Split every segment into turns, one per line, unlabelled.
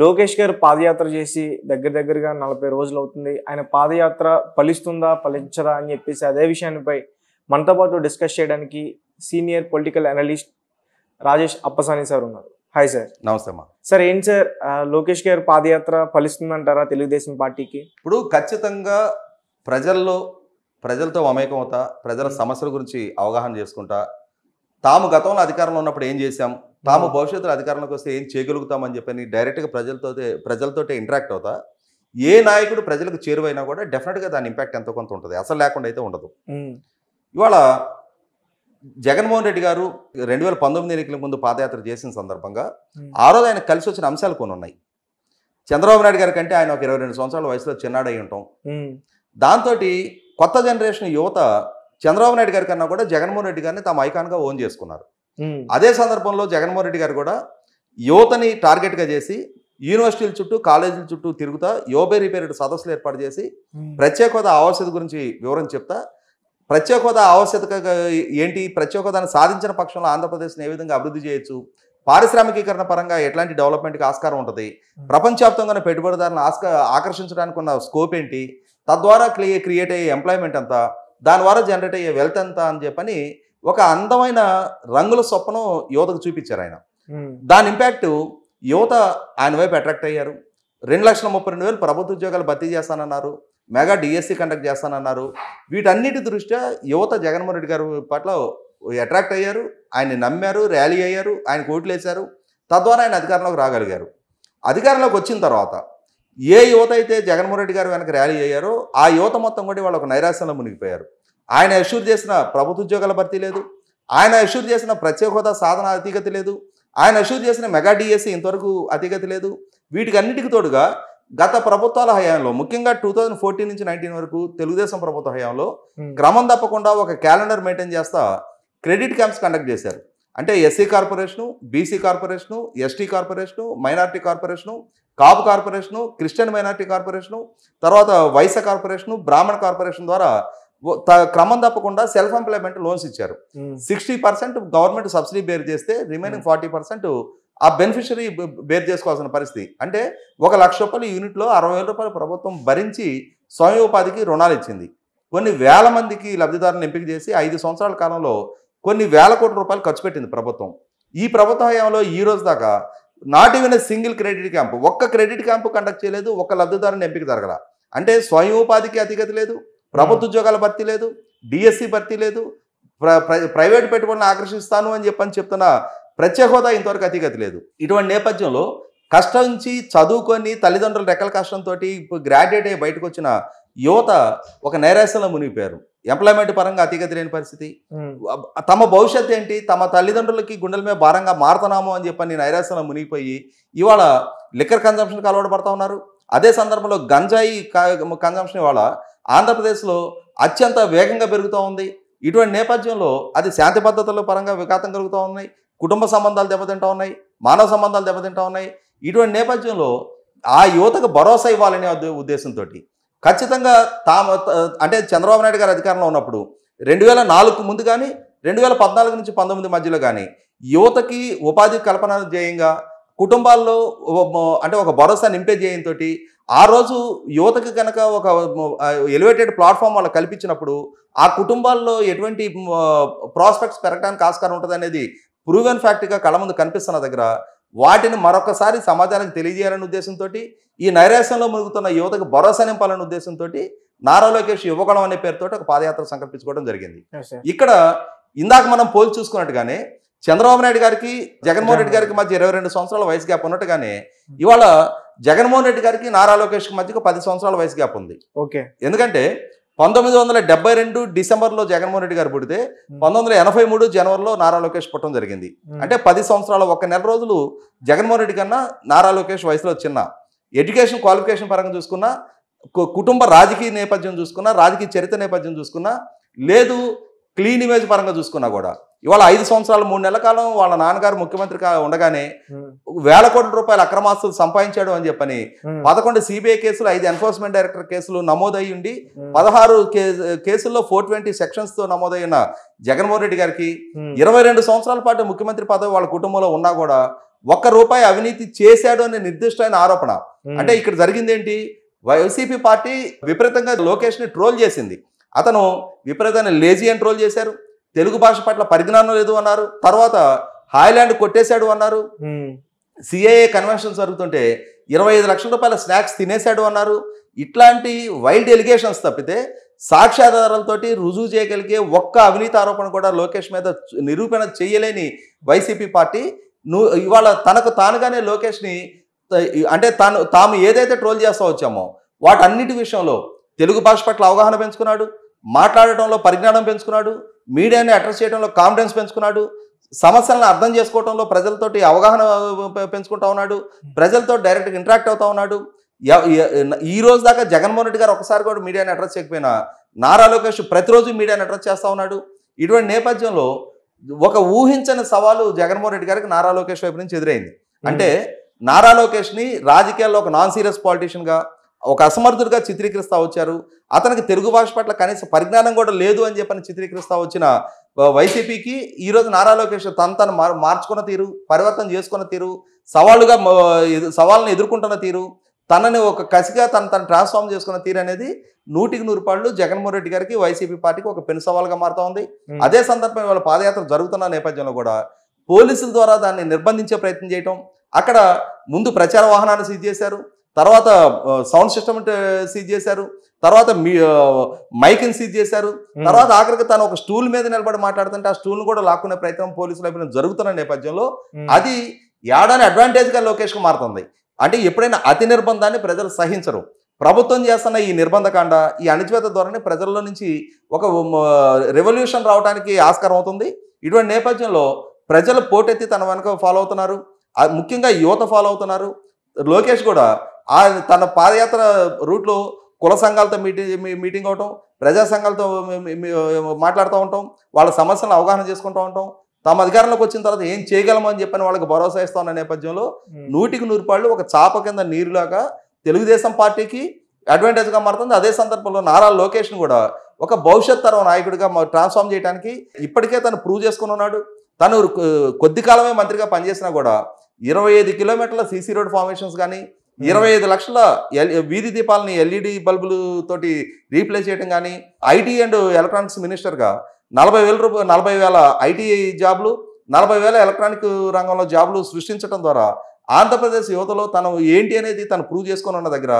లోకేష్ గారు పాదయాత్ర చేసి దగ్గర దగ్గరగా నలభై రోజులు అవుతుంది ఆయన పాదయాత్ర ఫలిస్తుందా ఫలించదా అని చెప్పేసి అదే విషయానిపై మనతో పాటు డిస్కస్ చేయడానికి senior political analyst Rajesh Appasani sir ఉన్నారు హాయ్ సార్ నమస్తే సార్ ఏంటి సార్ లోకేష్ గారు పాదయాత్ర ఫలిస్తుందంటారా తెలుగుదేశం పార్టీకి ఇప్పుడు ఖచ్చితంగా ప్రజల్లో ప్రజలతో మమేకం అవుతా ప్రజల సమస్యల గురించి అవగాహన చేసుకుంటా తాము గతంలో అధికారంలో ఉన్నప్పుడు ఏం చేశాం తాము భవిష్యత్తులో అధికారంలోకి వస్తే ఏం చేయగలుగుతామని చెప్పని డైరెక్ట్గా ప్రజలతో ప్రజలతో ఇంటరాక్ట్ అవుతా ఏ నాయకుడు ప్రజలకు చేరువైనా కూడా డెఫినెట్గా దాని ఇంపాక్ట్ ఎంతో కొంత ఉంటుంది అసలు లేకుండా అయితే ఉండదు ఇవాళ జగన్మోహన్ రెడ్డి గారు రెండు వేల పంతొమ్మిది ఎన్నికల ముందు పాదయాత్ర చేసిన సందర్భంగా ఆ రోజు ఆయన కలిసి వచ్చిన అంశాలు కొన్ని ఉన్నాయి చంద్రబాబు నాయుడు గారి కంటే ఆయన ఒక ఇరవై రెండు సంవత్సరాల వయసులో చిన్నాడై ఉంటాం దాంతో కొత్త జనరేషన్ యువత చంద్రబాబు నాయుడు గారి కన్నా కూడా జగన్మోహన్ రెడ్డి గారిని తమ ఐకాన్గా ఓన్ చేసుకున్నారు అదే సందర్భంలో జగన్మోహన్ రెడ్డి గారు కూడా యువతని టార్గెట్గా చేసి యూనివర్సిటీల చుట్టూ కాలేజీల చుట్టూ తిరుగుతా యోబే రిపేరెడ్ సదస్సులు ఏర్పాటు చేసి ప్రత్యేక హోదా గురించి వివరం చెప్తా ప్రత్యేక హోదా ఆవశ్యత ఏంటి ప్రత్యేక హోదాను సాధించిన పక్షంలో ఆంధ్రప్రదేశ్ని ఏ విధంగా అభివృద్ధి చేయొచ్చు పారిశ్రామికీకరణ పరంగా ఎట్లాంటి డెవలప్మెంట్కి ఆస్కారం ఉంటుంది ప్రపంచవ్యాప్తంగా పెట్టుబడిదారులను ఆస్క ఆకర్షించడానికి ఉన్న స్కోప్ ఏంటి తద్వారా క్రియేట్ అయ్యే ఎంప్లాయ్మెంట్ అంతా దాని ద్వారా జనరేట్ అయ్యే వెల్త్ ఎంత అని చెప్పని ఒక అందమైన రంగుల స్వప్నం యువతకు చూపించారు ఆయన దాని ఇంపాక్ట్ యువత ఆయన వైపు అట్రాక్ట్ అయ్యారు రెండు లక్షల ముప్పై రెండు వేలు ప్రభుత్వ ఉద్యోగాలు భర్తీ చేస్తానన్నారు మెగా డిఎస్సి కండక్ట్ చేస్తానన్నారు వీటన్నిటి దృష్ట్యా యువత జగన్మోహన్ రెడ్డి గారు పట్ల అట్రాక్ట్ అయ్యారు ఆయన్ని నమ్మారు ర్యాలీ అయ్యారు ఆయన ఓట్లు వేశారు తద్వారా ఆయన అధికారంలోకి రాగలిగారు అధికారంలోకి వచ్చిన తర్వాత ఏ యువత అయితే జగన్మోహన్ రెడ్డి గారు వెనక ర్యాలీ అయ్యారో ఆ యువత మొత్తం కూడా వాళ్ళు ఒక నైరాశ్యంలో మునిగిపోయారు ఆయన ఎష్యూర్ చేసిన ప్రభుత్వ ఉద్యోగాల భర్తీ లేదు ఆయన ఎష్యూర్ చేసిన ప్రత్యేక హోదా సాధన అతిగతి లేదు ఆయన ఎష్యూర్ చేసిన మెగా డిఎస్సి e ఇంతవరకు అతిగతి లేదు వీటికన్నిటికి తోడుగా గత ప్రభుత్వాల హయాంలో ముఖ్యంగా టూ థౌజండ్ ఫోర్టీన్ నుంచి నైన్టీన్ వరకు తెలుగుదేశం ప్రభుత్వ హయాంలో hmm. క్రమం తప్పకుండా ఒక క్యాలెండర్ మెయింటైన్ చేస్తా క్రెడిట్ క్యాంప్స్ కండక్ట్ చేశారు అంటే SC corporation BC corporation ST corporation minority corporation Kapu corporation Christian minority corporation తర్వాత వైస కార్పొరేషను బ్రాహ్మణ కార్పొరేషన్ ద్వారా క్రమం తప్పకుండా సెల్ఫ్ ఎంప్లాయ్మెంట్ లోన్స్ ఇచ్చారు sixty percent government subsidy bear చేస్తే రిమైనింగ్ ఫార్టీ పర్సెంట్ ఆ బెనిఫిషరీ బేర్ చేసుకోవాల్సిన పరిస్థితి అంటే ఒక లక్ష రూపాయలు యూనిట్లో అరవై వేల రూపాయలు ప్రభుత్వం భరించి స్వయం ఉపాధికి రుణాలు ఇచ్చింది కొన్ని వేల మందికి లబ్ధిదారులను ఎంపిక చేసి ఐదు సంవత్సరాల కాలంలో కొన్ని వేల కోట్ల రూపాయలు ఖర్చు పెట్టింది ప్రభుత్వం ఈ ప్రభుత్వ హయాంలో ఈ రోజు దాకా not even single credit camp ఒక్క క్రెడిట్ క్యాంప్ కండక్ట్ చేయలేదు ఒక్క లబ్ధిదారుని ఎంపిక జరగల అంటే స్వయం ఉపాధికి అధిగతి లేదు ప్రభుత్వ ఉద్యోగాల భర్తీ లేదు డిఎస్సి e భర్తీ లేదు ప్రైవేట్ పెట్టుబడులను ఆకర్షిస్తాను అని చెప్పని చెప్తున్న ప్రత్యేక హోదా ఇంతవరకు అతిగతి లేదు ఇటువంటి నేపథ్యంలో కష్టం నుంచి చదువుకొని తల్లిదండ్రుల రెక్కల కష్టంతో గ్రాడ్యుయేట్ అయ్యి బయటకు వచ్చిన యువత ఒక నైరాశ్యంలో మునిగిపోయారు ఎంప్లాయ్మెంట్ పరంగా అతిగతి లేని పరిస్థితి తమ భవిష్యత్ ఏంటి తమ తల్లిదండ్రులకి గుండెల మీద భారంగా మారుతున్నాము అని చెప్పని నైరాశ్యంలో మునిగిపోయి ఇవాళ లిక్కర్ కన్జంప్షన్కి అలవాటు పడుతూ ఉన్నారు అదే సందర్భంలో గంజాయి కన్జంప్షన్ ఇవాళ ఆంధ్రప్రదేశ్లో అత్యంత వేగంగా పెరుగుతూ ఉంది ఇటువంటి నేపథ్యంలో అది శాంతి పద్ధతుల పరంగా వికాతం కలుగుతూ ఉన్నాయి కుటుంబ సంబంధాలు దెబ్బతింటూ ఉన్నాయి మానవ సంబంధాలు దెబ్బతింటూ ఉన్నాయి ఇటువంటి నేపథ్యంలో ఆ యువతకు భరోసా ఇవ్వాలనే ఉద్దేశంతో ఖచ్చితంగా తాము అంటే చంద్రబాబు నాయుడు గారు అధికారంలో ఉన్నప్పుడు రెండు వేల నాలుగు ముందు కానీ రెండు వేల పద్నాలుగు నుంచి పంతొమ్మిది మధ్యలో కానీ యువతకి ఉపాధి కల్పన ధ్యేయంగా కుటుంబాల్లో అంటే ఒక భరోసా నింపే చేయడంతో ఆ రోజు యువతకు కనుక ఒక ఎలివేటెడ్ ప్లాట్ఫామ్ వాళ్ళకి కల్పించినప్పుడు ఆ కుటుంబాల్లో ఎటువంటి ప్రాస్పెక్ట్స్ పెరగడానికి ఆస్కారం ఉంటుంది అనేది ప్రూవెన్ ఫ్యాక్ట్గా కళ ముందు కనిపిస్తున్న దగ్గర వాటిని మరొకసారి సమాజానికి తెలియజేయాలనే ఉద్దేశంతో ఈ నైరాశ్యంలో మునుగుతున్న యువతకు భరోసా నింపాలనే ఉద్దేశంతో నారా లోకేష్ యువకులం అనే పేరుతో ఒక పాదయాత్ర సంకల్పించుకోవడం జరిగింది ఇక్కడ ఇందాక మనం పోల్చి చూసుకున్నట్టుగానే చంద్రబాబు నాయుడు గారికి జగన్మోహన్ రెడ్డి గారికి మధ్య ఇరవై రెండు సంవత్సరాల వయసు గ్యాప్ ఉన్నట్టుగానే ఇవాళ జగన్మోహన్ రెడ్డి గారికి నారా లోకేష్ మధ్యకు పది సంవత్సరాల వయసు గ్యాప్ ఉంది ఓకే ఎందుకంటే పంతొమ్మిది వందల డెబ్బై రెండు డిసెంబర్లో జగన్మోహన్ రెడ్డి గారు పుడితే పంతొమ్మిది వందల ఎనభై మూడు జనవరిలో నారా లోకేష్ పుట్టడం జరిగింది అంటే పది సంవత్సరాల ఒక నెల రోజులు జగన్మోహన్ రెడ్డి కన్నా నారా లోకేష్ వయసులో చిన్న ఎడ్యుకేషన్ క్వాలిఫికేషన్ పరంగా చూసుకున్నా కుటుంబ రాజకీయ నేపథ్యం చూసుకున్నా రాజకీయ చరిత్ర నేపథ్యం చూసుకున్నా లేదు క్లీన్ ఇమేజ్ పరంగా చూసుకున్నా కూడా ఇవాళ ఐదు సంవత్సరాలు మూడు నెలల కాలం వాళ్ళ నాన్నగారు ముఖ్యమంత్రి ఉండగానే వేల కోట్ల రూపాయలు అక్రమాస్తులు సంపాదించాడు అని చెప్పని పదకొండు సిబిఐ కేసులు ఐదు ఎన్ఫోర్స్మెంట్ డైరెక్టర్ కేసులు నమోదై ఉండి పదహారు కేసుల్లో ఫోర్ ట్వంటీ సెక్షన్స్ తో నమోదైన జగన్మోహన్ రెడ్డి గారికి ఇరవై రెండు సంవత్సరాల పాటు ముఖ్యమంత్రి పదవి వాళ్ళ కుటుంబంలో ఉన్నా కూడా ఒక్క రూపాయి అవినీతి చేశాడు అనే నిర్దిష్టమైన ఆరోపణ అంటే ఇక్కడ జరిగింది ఏంటి వైసీపీ పార్టీ విపరీతంగా ని ట్రోల్ చేసింది అతను విపరీతంగా లేజీ అని ట్రోల్ చేశారు తెలుగు భాష పట్ల పరిజ్ఞానం లేదు అన్నారు తర్వాత హాయిలాండ్ కొట్టేశాడు అన్నారు సిఐఏ కన్వెన్షన్ జరుగుతుంటే ఇరవై ఐదు లక్షల రూపాయల స్నాక్స్ తినేశాడు అన్నారు ఇట్లాంటి వైల్డ్ ఎలిగేషన్స్ తప్పితే సాక్ష్యాధారాలతో రుజువు చేయగలిగే ఒక్క అవినీతి ఆరోపణ కూడా లోకేష్ మీద నిరూపణ చేయలేని వైసీపీ పార్టీ నువ్వు ఇవాళ తనకు తానుగానే లోకేష్ని అంటే తాను తాము ఏదైతే ట్రోల్ చేస్తా వచ్చామో వాటన్నిటి విషయంలో తెలుగు భాష పట్ల అవగాహన పెంచుకున్నాడు మాట్లాడటంలో పరిజ్ఞానం పెంచుకున్నాడు మీడియాని అడ్రస్ చేయడంలో కాన్ఫిడెన్స్ పెంచుకున్నాడు సమస్యలను అర్థం చేసుకోవడంలో ప్రజలతోటి అవగాహన పెంచుకుంటా ఉన్నాడు ప్రజలతో డైరెక్ట్గా ఇంటరాక్ట్ అవుతా ఉన్నాడు ఈ రోజు దాకా జగన్మోహన్ రెడ్డి గారు ఒకసారి కూడా మీడియాని అడ్రస్ చేయకపోయినా నారా లోకేష్ ప్రతిరోజు మీడియాని అడ్రస్ చేస్తూ ఉన్నాడు ఇటువంటి నేపథ్యంలో ఒక ఊహించని సవాలు జగన్మోహన్ రెడ్డి గారికి నారా లోకేష్ వైపు నుంచి ఎదురైంది అంటే నారా లోకేష్ని రాజకీయాల్లో ఒక నాన్ సీరియస్ పాలిటీషియన్గా ఒక అసమర్థుడిగా చిత్రీకరిస్తూ వచ్చారు అతనికి తెలుగు భాష పట్ల కనీస పరిజ్ఞానం కూడా లేదు అని చెప్పని చిత్రీకరిస్తూ వచ్చిన వైసీపీకి ఈరోజు నారా లోకేష్ తను తను మార్చుకున్న తీరు పరివర్తన చేసుకున్న తీరు సవాళ్ళుగా సవాళ్ళని ఎదుర్కొంటున్న తీరు తనని ఒక కసిగా తను తను ట్రాన్స్ఫార్మ్ చేసుకున్న తీరు అనేది నూటికి నూరు పాళ్ళు జగన్మోహన్ రెడ్డి గారికి వైసీపీ పార్టీకి ఒక పెను సవాల్గా మారుతా ఉంది అదే సందర్భంగా వాళ్ళ పాదయాత్ర జరుగుతున్న నేపథ్యంలో కూడా పోలీసుల ద్వారా దాన్ని నిర్బంధించే ప్రయత్నం చేయటం అక్కడ ముందు ప్రచార వాహనాన్ని సీజ్ చేశారు తర్వాత సౌండ్ సిస్టమ్ సీజ్ చేశారు తర్వాత మీ మైక్ని సీజ్ చేశారు తర్వాత ఆఖరికి తను ఒక స్టూల్ మీద నిలబడి మాట్లాడుతుంటే ఆ స్టూల్ను కూడా లాక్కునే ప్రయత్నం పోలీసులు అయిపోయిన జరుగుతున్న నేపథ్యంలో అది ఏడాని అడ్వాంటేజ్గా కు మారుతుంది అంటే ఎప్పుడైనా అతి నిర్బంధాన్ని ప్రజలు సహించరు ప్రభుత్వం చేస్తున్న ఈ నిర్బంధకాండ ఈ అణచివేత ధోరణి ప్రజల్లో నుంచి ఒక రెవల్యూషన్ రావడానికి ఆస్కారం అవుతుంది ఇటువంటి నేపథ్యంలో ప్రజలు పోటెత్తి తన వెనక ఫాలో అవుతున్నారు ముఖ్యంగా యువత ఫాలో అవుతున్నారు లోకేష్ కూడా తన పాదయాత్ర రూట్లో కుల సంఘాలతో మీటింగ్ మీటింగ్ అవటం ప్రజా సంఘాలతో మాట్లాడుతూ ఉంటాం వాళ్ళ సమస్యలను అవగాహన చేసుకుంటూ ఉంటాం తమ అధికారంలోకి వచ్చిన తర్వాత ఏం చేయగలమని చెప్పని వాళ్ళకి భరోసా ఇస్తా ఉన్న నేపథ్యంలో నూటికి నూరు పాళ్ళు ఒక చాప కింద నీరులాగా తెలుగుదేశం పార్టీకి అడ్వాంటేజ్గా మారుతుంది అదే సందర్భంలో నారా లోకేష్ని కూడా ఒక భవిష్యత్ తరం నాయకుడిగా ట్రాన్స్ఫామ్ చేయడానికి ఇప్పటికే తను ప్రూవ్ చేసుకుని ఉన్నాడు తను కొద్ది కాలమే మంత్రిగా పనిచేసినా కూడా ఇరవై ఐదు కిలోమీటర్ల సీసీ రోడ్ ఫార్మేషన్స్ కానీ ఇరవై ఐదు లక్షల వీధి దీపాలని ఎల్ఈడి బల్బులు తోటి రీప్లేస్ చేయడం కానీ ఐటీ అండ్ ఎలక్ట్రానిక్స్ మినిస్టర్గా నలభై వేల రూపాయలు నలభై వేల ఐటీ జాబ్లు నలభై వేల ఎలక్ట్రానిక్ రంగంలో జాబ్లు సృష్టించడం ద్వారా ఆంధ్రప్రదేశ్ యువతలో తను ఏంటి అనేది తను ప్రూవ్ చేసుకుని ఉన్న దగ్గర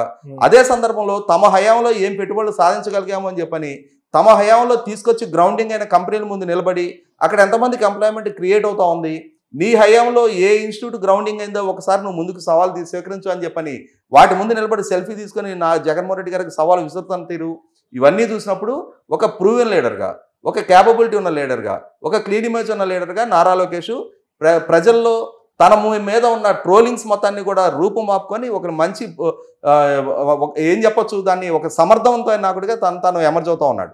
అదే సందర్భంలో తమ హయాంలో ఏం పెట్టుబడులు సాధించగలిగాము అని చెప్పని తమ హయాంలో తీసుకొచ్చి గ్రౌండింగ్ అయిన కంపెనీల ముందు నిలబడి అక్కడ ఎంతమందికి ఎంప్లాయ్మెంట్ క్రియేట్ అవుతా ఉంది నీ హయాంలో ఏ ఇన్స్టిట్యూట్ గ్రౌండింగ్ అయిందో ఒకసారి నువ్వు ముందుకు సవాల్ తీసి స్వీకరించు అని చెప్పని వాటి ముందు నిలబడి సెల్ఫీ తీసుకొని నా జగన్మోహన్ రెడ్డి గారికి సవాల్ విసురుతాను తీరు ఇవన్నీ చూసినప్పుడు ఒక ప్రూవెన్ లీడర్గా ఒక క్యాపబిలిటీ ఉన్న లీడర్గా ఒక క్లీన్ ఇమేజ్ ఉన్న లీడర్గా నారా లోకేష్ ప్ర ప్రజల్లో తన మీద ఉన్న ట్రోలింగ్స్ మొత్తాన్ని కూడా రూపుమాపుకొని ఒక మంచి ఏం చెప్పచ్చు దాన్ని ఒక సమర్థవంతమైన నాకుడిగా తను తను ఎమర్జవుతూ ఉన్నాడు